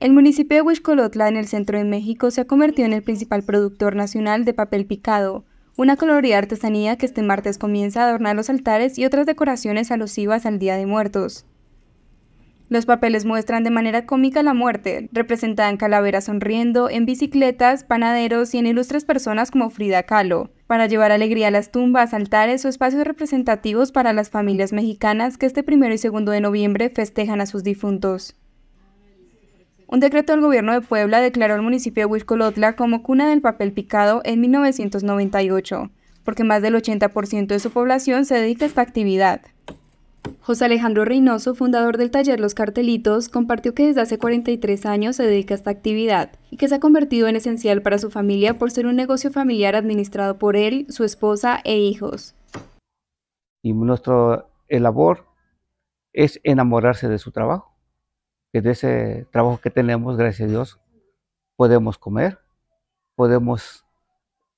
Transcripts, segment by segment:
El municipio de Huixcolotla, en el centro de México, se ha convertido en el principal productor nacional de papel picado, una colorida artesanía que este martes comienza a adornar los altares y otras decoraciones alusivas al Día de Muertos. Los papeles muestran de manera cómica la muerte, representada en calaveras sonriendo, en bicicletas, panaderos y en ilustres personas como Frida Kahlo, para llevar alegría a las tumbas, altares o espacios representativos para las familias mexicanas que este primero y segundo de noviembre festejan a sus difuntos. Un decreto del gobierno de Puebla declaró al municipio de Huixcolotla como cuna del papel picado en 1998, porque más del 80% de su población se dedica a esta actividad. José Alejandro Reynoso, fundador del taller Los Cartelitos, compartió que desde hace 43 años se dedica a esta actividad y que se ha convertido en esencial para su familia por ser un negocio familiar administrado por él, su esposa e hijos. Y nuestro eh, labor es enamorarse de su trabajo que de ese trabajo que tenemos, gracias a Dios, podemos comer, podemos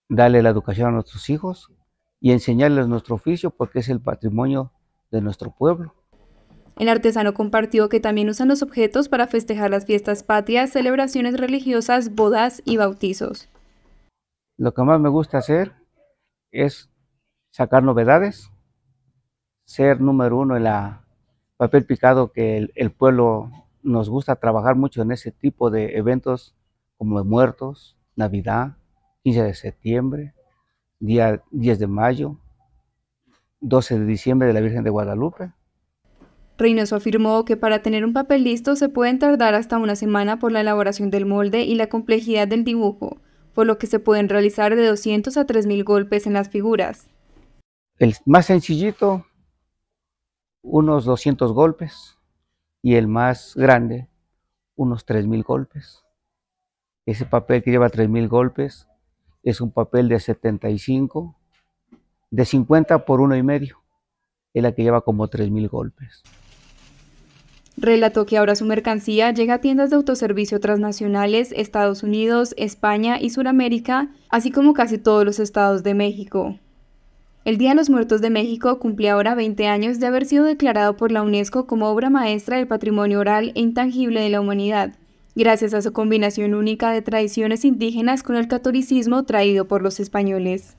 darle la educación a nuestros hijos y enseñarles nuestro oficio porque es el patrimonio de nuestro pueblo. El artesano compartió que también usan los objetos para festejar las fiestas patrias, celebraciones religiosas, bodas y bautizos. Lo que más me gusta hacer es sacar novedades, ser número uno en la papel picado que el, el pueblo nos gusta trabajar mucho en ese tipo de eventos como muertos, Navidad, 15 de septiembre, día 10 de mayo, 12 de diciembre de la Virgen de Guadalupe. Reynoso afirmó que para tener un papel listo se pueden tardar hasta una semana por la elaboración del molde y la complejidad del dibujo, por lo que se pueden realizar de 200 a 3.000 golpes en las figuras. El más sencillito, unos 200 golpes, y el más grande unos mil golpes. Ese papel que lleva mil golpes es un papel de 75, de 50 por uno y medio, es la que lleva como mil golpes. Relató que ahora su mercancía llega a tiendas de autoservicio transnacionales, Estados Unidos, España y Sudamérica, así como casi todos los estados de México. El Día de los Muertos de México cumple ahora 20 años de haber sido declarado por la UNESCO como obra maestra del patrimonio oral e intangible de la humanidad, gracias a su combinación única de tradiciones indígenas con el catolicismo traído por los españoles.